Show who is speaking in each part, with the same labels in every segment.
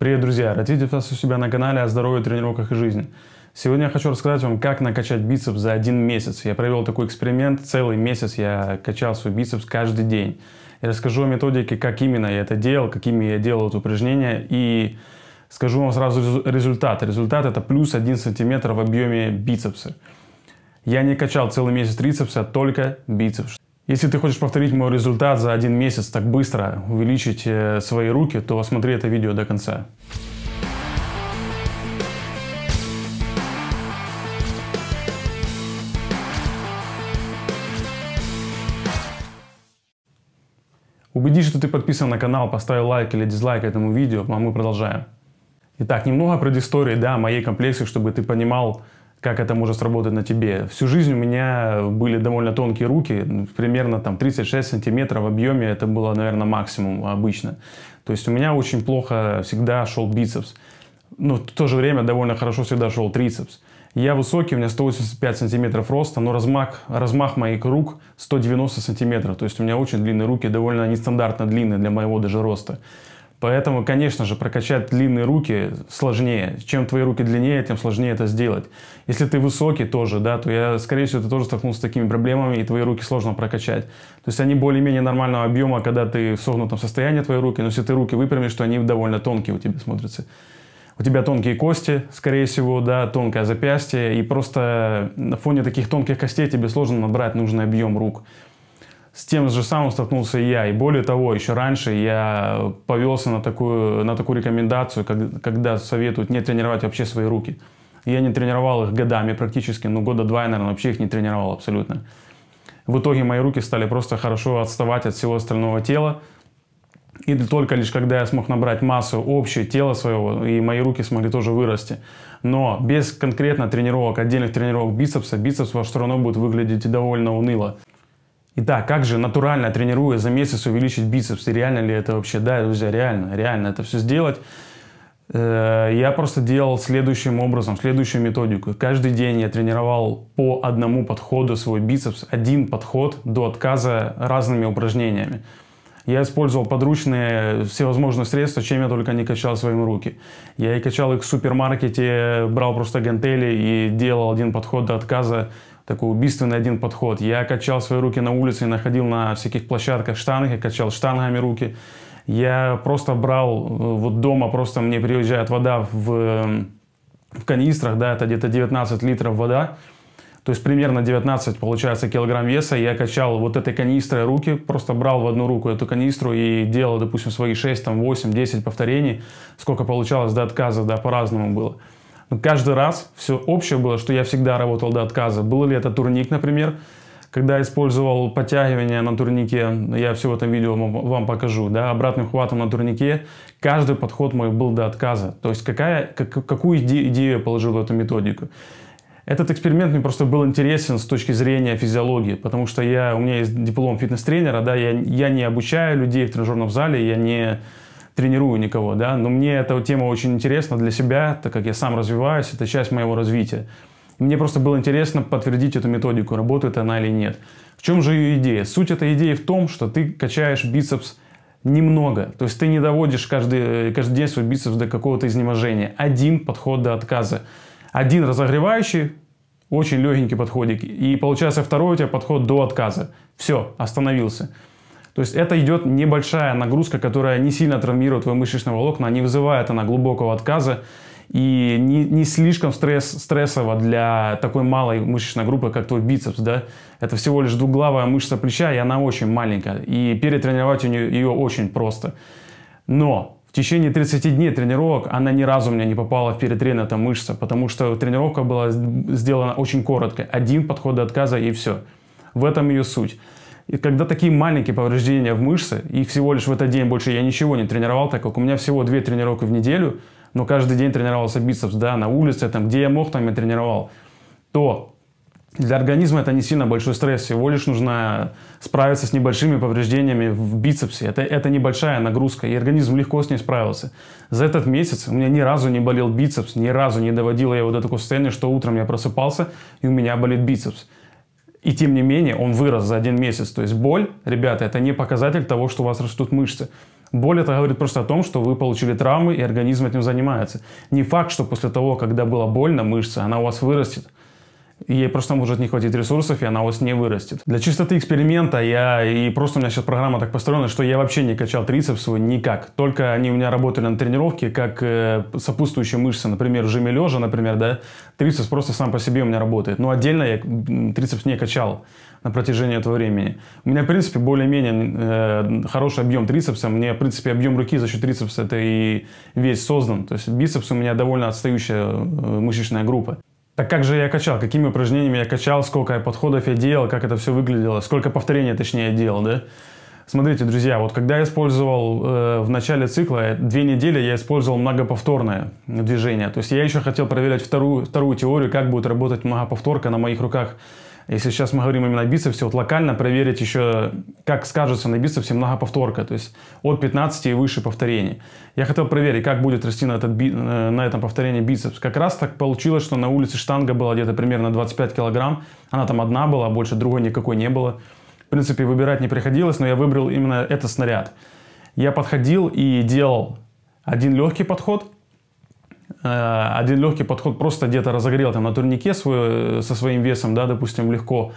Speaker 1: Привет, друзья! Рад видеть вас у себя на канале о здоровье, тренировках и жизни. Сегодня я хочу рассказать вам, как накачать бицепс за один месяц. Я провел такой эксперимент, целый месяц я качал свой бицепс каждый день. Я расскажу о методике, как именно я это делал, какими я делал это упражнение и скажу вам сразу результат. Результат это плюс 1 сантиметр в объеме бицепса. Я не качал целый месяц трицепса, только бицепс. Если ты хочешь повторить мой результат за один месяц так быстро, увеличить э, свои руки, то смотри это видео до конца. Убедись, что ты подписан на канал, поставил лайк или дизлайк этому видео, а мы продолжаем. Итак, немного предыстории, да, моей комплекции, чтобы ты понимал, как это может сработать на тебе. Всю жизнь у меня были довольно тонкие руки, ну, примерно там 36 сантиметров в объеме, это было, наверное, максимум обычно. То есть у меня очень плохо всегда шел бицепс. Но ну, в то же время довольно хорошо всегда шел трицепс. Я высокий, у меня 185 сантиметров роста, но размах, размах моих рук 190 сантиметров. То есть у меня очень длинные руки, довольно нестандартно длинные для моего даже роста. Поэтому, конечно же, прокачать длинные руки сложнее. Чем твои руки длиннее, тем сложнее это сделать. Если ты высокий тоже, да, то я, скорее всего, ты тоже столкнулся с такими проблемами, и твои руки сложно прокачать. То есть они более-менее нормального объема, когда ты в согнутом состоянии твои руки, но если ты руки выпрямишь, то они довольно тонкие у тебя смотрятся. У тебя тонкие кости, скорее всего, да, тонкое запястье, и просто на фоне таких тонких костей тебе сложно набрать нужный объем рук с тем же самым столкнулся и я. И более того, еще раньше я повелся на такую, на такую рекомендацию, как, когда советуют не тренировать вообще свои руки. Я не тренировал их годами практически, ну года два наверное, вообще их не тренировал абсолютно. В итоге мои руки стали просто хорошо отставать от всего остального тела. И только лишь когда я смог набрать массу общее тело своего, и мои руки смогли тоже вырасти. Но без конкретно тренировок, отдельных тренировок бицепса, бицепс ваш все равно будет выглядеть довольно уныло. Итак, как же натурально тренируя за месяц увеличить бицепс? И реально ли это вообще? Да, друзья, реально, реально это все сделать. Э, я просто делал следующим образом, следующую методику. Каждый день я тренировал по одному подходу свой бицепс, один подход до отказа разными упражнениями. Я использовал подручные всевозможные средства, чем я только не качал своими руки. Я и качал их в супермаркете, брал просто гантели и делал один подход до отказа такой убийственный один подход. Я качал свои руки на улице и находил на всяких площадках штаны, я качал штангами руки. Я просто брал, э, вот дома просто мне приезжает вода в, э, в канистрах, да, это где-то 19 литров вода. То есть примерно 19, получается, килограмм веса. Я качал вот этой канистрой руки, просто брал в одну руку эту канистру и делал, допустим, свои 6, там, 8, 10 повторений. Сколько получалось до отказа, да, по-разному было. Но ну, каждый раз все общее было, что я всегда работал до отказа. Было ли это турник, например, когда я использовал подтягивания на турнике, я все в этом видео вам покажу, да, обратным хватом на турнике, каждый подход мой был до отказа. То есть какая, как, какую идею я положил в эту методику. Этот эксперимент мне просто был интересен с точки зрения физиологии, потому что я, у меня есть диплом фитнес-тренера, да, я, я не обучаю людей в тренажерном зале, я не тренирую никого, да, но мне эта тема очень интересна для себя, так как я сам развиваюсь, это часть моего развития. мне просто было интересно подтвердить эту методику, работает она или нет. В чем же ее идея? Суть этой идеи в том, что ты качаешь бицепс немного. То есть ты не доводишь каждый, каждый день свой бицепс до какого-то изнеможения. Один подход до отказа. Один разогревающий, очень легенький подходик. И получается второй у тебя подход до отказа. Все, остановился. То есть это идет небольшая нагрузка, которая не сильно травмирует твои мышечные волокна, не вызывает она глубокого отказа и не, не слишком стресс, стрессово для такой малой мышечной группы, как твой бицепс, да. Это всего лишь двуглавая мышца плеча, и она очень маленькая, и перетренировать нее, ее очень просто. Но в течение 30 дней тренировок она ни разу у меня не попала в перетрен, эта мышца, потому что тренировка была сделана очень коротко. Один подход до отказа и все. В этом ее суть. И когда такие маленькие повреждения в мышце, и всего лишь в этот день больше я ничего не тренировал, так как у меня всего две тренировки в неделю, но каждый день тренировался бицепс, да, на улице, там, где я мог, там я тренировал, то для организма это не сильно большой стресс, всего лишь нужно справиться с небольшими повреждениями в бицепсе. Это, это небольшая нагрузка, и организм легко с ней справился. За этот месяц у меня ни разу не болел бицепс, ни разу не доводило я его до такой состояния, что утром я просыпался, и у меня болит бицепс. И тем не менее, он вырос за один месяц. То есть боль, ребята, это не показатель того, что у вас растут мышцы. Боль это говорит просто о том, что вы получили травмы и организм этим занимается. Не факт, что после того, когда было больно мышца, она у вас вырастет ей просто может не хватить ресурсов, и она у вас не вырастет. Для чистоты эксперимента я, и просто у меня сейчас программа так построена, что я вообще не качал трицепс свой никак. Только они у меня работали на тренировке как э, сопутствующие мышцы, например, в жиме лежа, например, да, трицепс просто сам по себе у меня работает. Но отдельно я трицепс не качал на протяжении этого времени. У меня, в принципе, более-менее э, хороший объем трицепса. Мне, в принципе, объем руки за счет трицепса это и весь создан. То есть бицепс у меня довольно отстающая э, мышечная группа. Так как же я качал? Какими упражнениями я качал? Сколько подходов я делал? Как это все выглядело? Сколько повторений, точнее, я делал, да? Смотрите, друзья, вот когда я использовал э, в начале цикла, э, две недели я использовал многоповторное движение. То есть я еще хотел проверять вторую, вторую теорию, как будет работать многоповторка на моих руках. Если сейчас мы говорим именно о бицепсе, вот локально проверить еще, как скажется на бицепсе многоповторка, то есть от 15 и выше повторений. Я хотел проверить, как будет расти на, этот, э, на этом повторении бицепс. Как раз так получилось, что на улице штанга была где-то примерно 25 килограмм. Она там одна была, больше другой никакой не было. В принципе, выбирать не приходилось, но я выбрал именно этот снаряд. Я подходил и делал один легкий подход – Э, один легкий подход просто где-то разогрел там на турнике свой, э, со своим весом, да, допустим, легко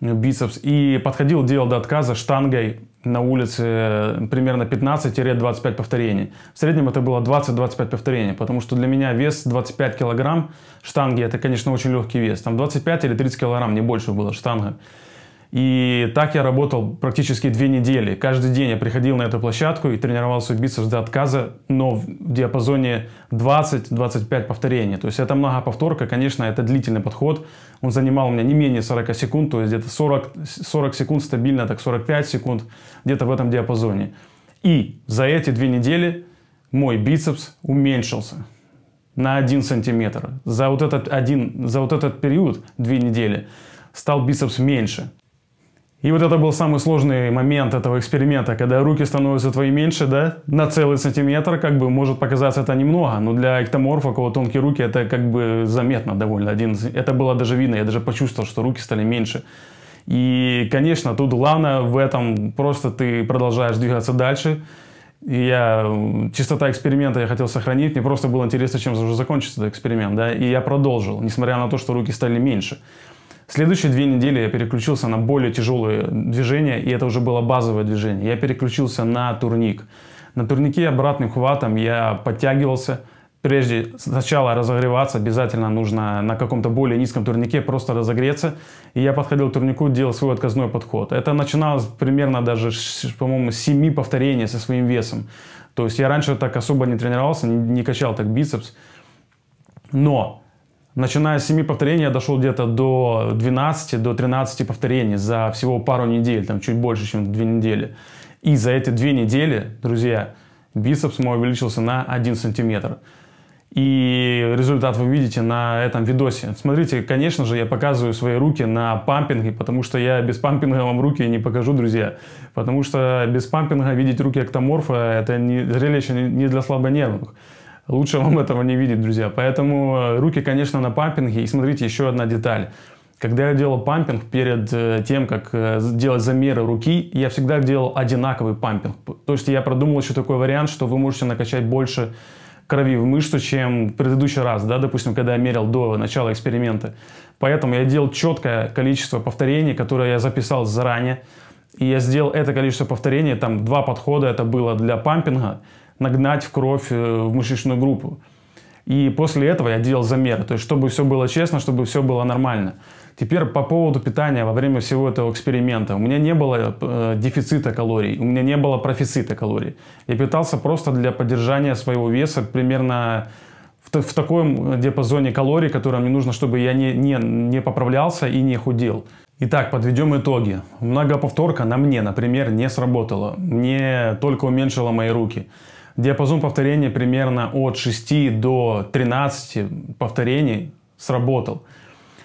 Speaker 1: э, бицепс, и подходил, делал до отказа штангой на улице примерно 15-25 повторений. В среднем это было 20-25 повторений, потому что для меня вес 25 килограмм штанги, это, конечно, очень легкий вес. Там 25 или 30 килограмм, не больше было штанга. И так я работал практически две недели. Каждый день я приходил на эту площадку и тренировался бицепс до отказа, но в диапазоне 20-25 повторений. То есть это много многоповторка, конечно, это длительный подход. Он занимал у меня не менее 40 секунд, то есть где-то 40, 40 секунд стабильно, так 45 секунд, где-то в этом диапазоне. И за эти две недели мой бицепс уменьшился на 1 сантиметр. За вот этот, один, за вот этот период, две недели, стал бицепс меньше. И вот это был самый сложный момент этого эксперимента, когда руки становятся твои меньше, да, на целый сантиметр, как бы может показаться это немного, но для эктоморфа, у кого тонкие руки, это как бы заметно довольно. Один, это было даже видно, я даже почувствовал, что руки стали меньше. И, конечно, тут главное в этом просто ты продолжаешь двигаться дальше. И я чистота эксперимента я хотел сохранить, мне просто было интересно, чем уже закончится этот эксперимент, да, и я продолжил, несмотря на то, что руки стали меньше. Следующие две недели я переключился на более тяжелые движения, и это уже было базовое движение. Я переключился на турник. На турнике обратным хватом я подтягивался. Прежде сначала разогреваться, обязательно нужно на каком-то более низком турнике просто разогреться. И я подходил к турнику, делал свой отказной подход. Это начиналось примерно даже, по-моему, 7 повторений со своим весом. То есть я раньше так особо не тренировался, не, не качал так бицепс. Но Начиная с 7 повторений, я дошел где-то до 12, до 13 повторений за всего пару недель, там чуть больше, чем две недели. И за эти две недели, друзья, бицепс мой увеличился на 1 сантиметр. И результат вы видите на этом видосе. Смотрите, конечно же, я показываю свои руки на пампинге, потому что я без пампинга вам руки не покажу, друзья. Потому что без пампинга видеть руки эктоморфа – это не, зрелище не для слабонервных. Лучше вам этого не видеть, друзья. Поэтому э, руки, конечно, на пампинге. И смотрите, еще одна деталь. Когда я делал пампинг перед э, тем, как э, делать замеры руки, я всегда делал одинаковый пампинг. То есть я продумал еще такой вариант, что вы можете накачать больше крови в мышцу, чем в предыдущий раз, да, допустим, когда я мерил до начала эксперимента. Поэтому я делал четкое количество повторений, которое я записал заранее. И я сделал это количество повторений, там два подхода это было для пампинга, нагнать в кровь э, в мышечную группу. И после этого я делал замеры, то есть чтобы все было честно, чтобы все было нормально. Теперь по поводу питания во время всего этого эксперимента. У меня не было э, дефицита калорий, у меня не было профицита калорий. Я питался просто для поддержания своего веса примерно в, в таком э, диапазоне калорий, которые мне нужно, чтобы я не, не, не поправлялся и не худел. Итак, подведем итоги. Многоповторка на мне, например, не сработала. Мне только уменьшила мои руки. Диапазон повторения примерно от 6 до 13 повторений сработал.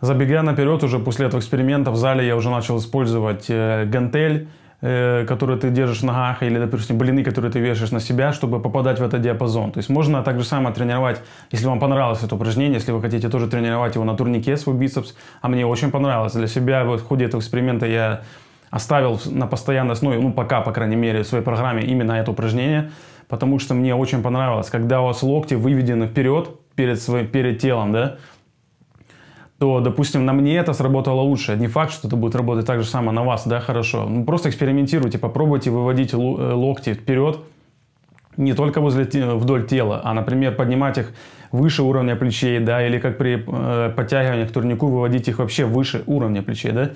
Speaker 1: Забегая наперед, уже после этого эксперимента в зале я уже начал использовать э, гантель, э, которую ты держишь в ногах, или, допустим, блины, которые ты вешаешь на себя, чтобы попадать в этот диапазон. То есть можно так же самое тренировать, если вам понравилось это упражнение, если вы хотите тоже тренировать его на турнике, свой бицепс, а мне очень понравилось. Для себя вот в ходе этого эксперимента я оставил на постоянной основе, ну пока, по крайней мере, в своей программе именно это упражнение, потому что мне очень понравилось, когда у вас локти выведены вперед перед, своим, перед телом, да, то, допустим, на мне это сработало лучше. Не факт, что это будет работать так же самое на вас, да, хорошо. Ну, просто экспериментируйте, попробуйте выводить э, локти вперед, не только возле, вдоль тела, а, например, поднимать их выше уровня плечей, да, или как при э, подтягивании к турнику выводить их вообще выше уровня плечей, да.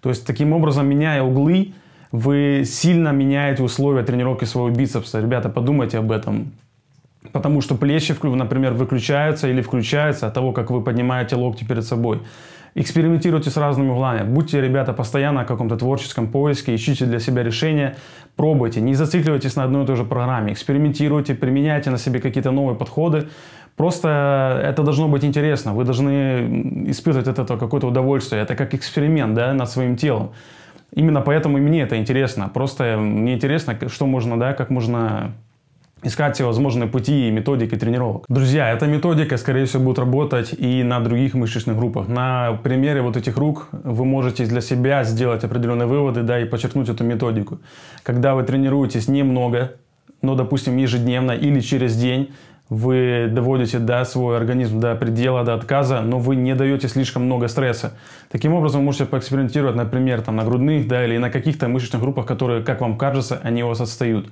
Speaker 1: То есть таким образом, меняя углы, вы сильно меняете условия тренировки своего бицепса. Ребята, подумайте об этом. Потому что плечи, например, выключаются или включаются от того, как вы поднимаете локти перед собой. Экспериментируйте с разными углами. Будьте, ребята, постоянно о каком-то творческом поиске, ищите для себя решения, пробуйте, не зацикливайтесь на одной и той же программе, экспериментируйте, применяйте на себе какие-то новые подходы. Просто это должно быть интересно, вы должны испытывать от этого какое-то удовольствие. Это как эксперимент да, над своим телом. Именно поэтому и мне это интересно. Просто мне интересно, что можно, да, как можно искать все возможные пути и методики тренировок. Друзья, эта методика, скорее всего, будет работать и на других мышечных группах. На примере вот этих рук вы можете для себя сделать определенные выводы, да, и подчеркнуть эту методику. Когда вы тренируетесь немного, но, допустим, ежедневно или через день, вы доводите да, свой организм до предела, до отказа, но вы не даете слишком много стресса. Таким образом, вы можете поэкспериментировать, например, там, на грудных да, или на каких-то мышечных группах, которые, как вам кажется, они у вас отстают.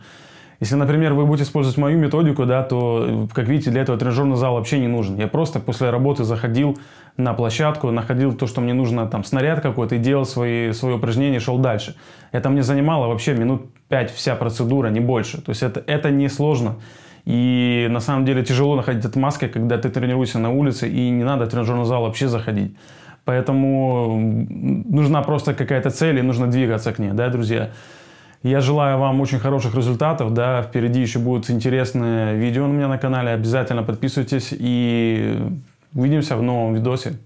Speaker 1: Если, например, вы будете использовать мою методику, да, то, как видите, для этого тренажерный зал вообще не нужен. Я просто после работы заходил на площадку, находил то, что мне нужно, там, снаряд какой-то, и делал свои, свои упражнения, шел дальше. Это мне занимало вообще минут 5 вся процедура, не больше. То есть это, это не сложно. И на самом деле тяжело находить отмазки, когда ты тренируешься на улице, и не надо в тренажерный зал вообще заходить. Поэтому нужна просто какая-то цель, и нужно двигаться к ней, да, друзья. Я желаю вам очень хороших результатов, да, впереди еще будут интересные видео у меня на канале, обязательно подписывайтесь и увидимся в новом видосе.